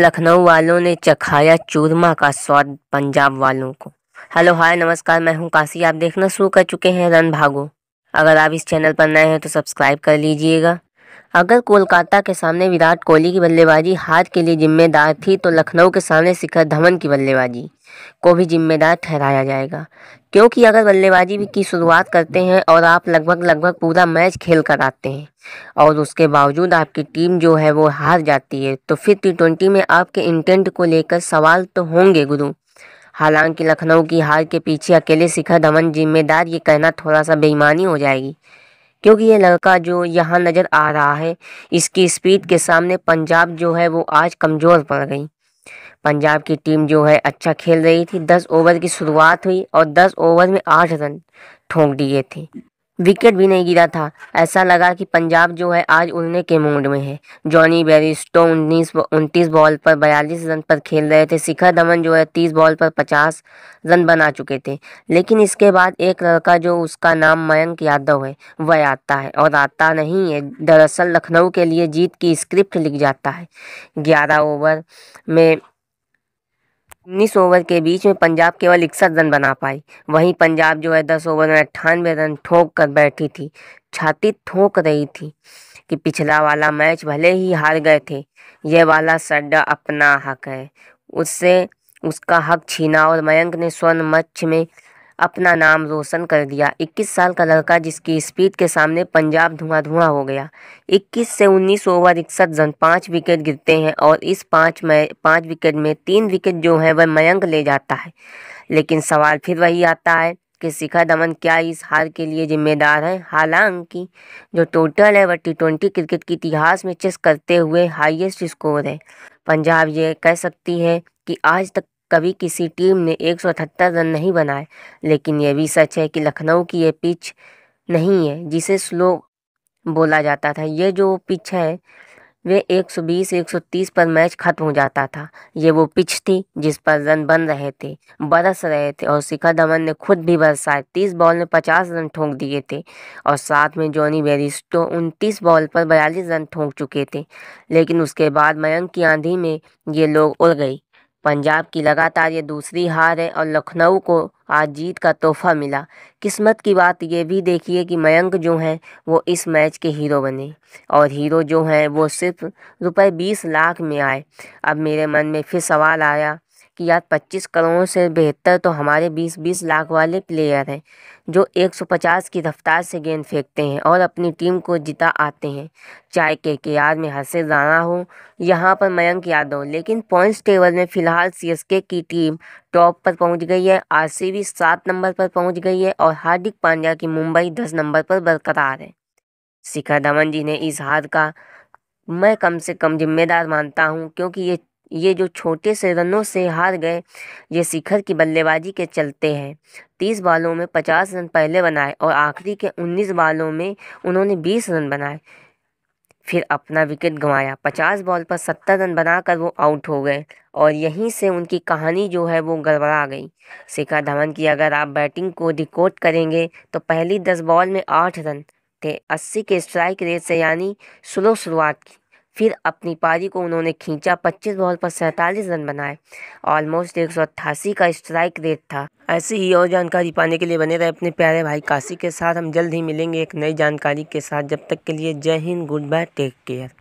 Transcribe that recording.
लखनऊ वालों ने चखाया चूरमा का स्वाद पंजाब वालों को हेलो हाय नमस्कार मैं हूं काशी आप देखना शुरू कर चुके हैं रन भागो अगर आप इस चैनल पर नए हैं तो सब्सक्राइब कर लीजिएगा अगर कोलकाता के सामने विराट कोहली की बल्लेबाजी हार के लिए जिम्मेदार थी तो लखनऊ के सामने शिखर धवन की बल्लेबाजी को भी जिम्मेदार ठहराया जाएगा क्योंकि अगर बल्लेबाजी भी की शुरुआत करते हैं और आप लगभग लगभग पूरा मैच खेल कर आते हैं और उसके बावजूद आपकी टीम जो है वो हार जाती है तो फिर टी ट्वेंटी में आपके इंटेंट को लेकर सवाल तो होंगे गुरु हालांकि लखनऊ की हार के पीछे अकेले शिखर धवन जिम्मेदार ये कहना थोड़ा सा बेईमानी हो जाएगी क्योंकि ये लड़का जो यहाँ नज़र आ रहा है इसकी स्पीड के सामने पंजाब जो है वो आज कमज़ोर पड़ गई पंजाब की टीम जो है अच्छा खेल रही थी दस ओवर की शुरुआत हुई और दस ओवर में आठ रन ठोंक दिए थे विकेट भी नहीं गिरा था ऐसा लगा कि पंजाब जो है आज उड़ने के मूड में है जॉनी बेरिस्टो उन्नीस उनतीस बॉल पर बयालीस रन पर खेल रहे थे शिखर धवन जो है तीस बॉल पर पचास रन बना चुके थे लेकिन इसके बाद एक लड़का जो उसका नाम मयंक यादव है वह आता है और आता नहीं है दरअसल लखनऊ के लिए जीत की स्क्रिप्ट लिख जाता है ग्यारह ओवर में उन्नीस ओवर के बीच में पंजाब केवल इकसठ रन बना पाई वहीं पंजाब जो है दस ओवर में अट्ठानवे रन ठोक कर बैठी थी छाती ठोक रही थी कि पिछला वाला मैच भले ही हार गए थे यह वाला सड्डा अपना हक है उससे उसका हक छीना और मयंक ने स्वर्ण मच्छ में अपना नाम रोशन कर दिया 21 साल का लड़का जिसकी स्पीड के सामने पंजाब धुआं धुआं हो गया 21 से 19 ओवर इकसठ रन पाँच विकेट गिरते हैं और इस पाँच में पाँच विकेट में तीन विकेट जो है वह मयंक ले जाता है लेकिन सवाल फिर वही आता है कि शिखर धवन क्या इस हार के लिए जिम्मेदार हैं हालांकि जो टोटल है वह टी ट्वेंटी क्रिकेट के इतिहास में चेस करते हुए हाईएस्ट स्कोर है पंजाब ये कह सकती है कि आज तक कभी किसी टीम ने एक रन नहीं बनाए लेकिन यह भी सच है कि लखनऊ की यह पिच नहीं है जिसे स्लो बोला जाता था ये जो पिच है वे 120 130 पर मैच खत्म हो जाता था ये वो पिच थी जिस पर रन बन रहे थे बरस रहे थे और शिखर धवन ने खुद भी बरसाए तीस बॉल में पचास रन ठोंक दिए थे और साथ में जॉनी बेरिस्टो उनतीस बॉल पर बयालीस रन ठोंक चुके थे लेकिन उसके बाद मयंक की आंधी में ये लोग उड़ गई पंजाब की लगातार ये दूसरी हार है और लखनऊ को आज जीत का तोहफा मिला किस्मत की बात ये भी देखिए कि मयंक जो हैं वो इस मैच के हीरो बने और हीरो जो हैं वो सिर्फ रुपए बीस लाख में आए अब मेरे मन में फिर सवाल आया कि यार पच्चीस करोड़ से बेहतर तो हमारे बीस बीस लाख वाले प्लेयर हैं जो एक सौ पचास की रफ़्तार से गेंद फेंकते हैं और अपनी टीम को जिता आते हैं चाहे के के आर में हर्षिल राणा हो यहाँ पर मयंक यादव लेकिन पॉइंट्स टेबल में फ़िलहाल सी एस के की टीम टॉप पर पहुँच गई है आर सी बी सात नंबर पर पहुँच गई है और हार्दिक पांड्या की मुंबई दस नंबर पर बरकरार है शिखर धवन जी ने इस हार का मैं कम से कम जिम्मेदार मानता हूं क्योंकि ये ये जो छोटे से रनों से हार गए ये शिखर की बल्लेबाजी के चलते हैं तीस बॉलों में पचास रन पहले बनाए और आखिरी के उन्नीस बॉलों में उन्होंने बीस रन बनाए फिर अपना विकेट गंवाया पचास बॉल पर सत्तर रन बनाकर वो आउट हो गए और यहीं से उनकी कहानी जो है वो गड़बड़ा गई शिखर धवन की अगर आप बैटिंग को रिकॉर्ड करेंगे तो पहली दस बॉल में आठ रन थे अस्सी के स्ट्राइक रेट से यानी स्लो शुरुआत की फिर अपनी पारी को उन्होंने खींचा 25 बॉल पर सैंतालीस रन बनाए ऑलमोस्ट एक का स्ट्राइक रेट था ऐसी ही और जानकारी पाने के लिए बने रहे अपने प्यारे भाई काशी के साथ हम जल्द ही मिलेंगे एक नई जानकारी के साथ जब तक के लिए जय Hind goodbye take care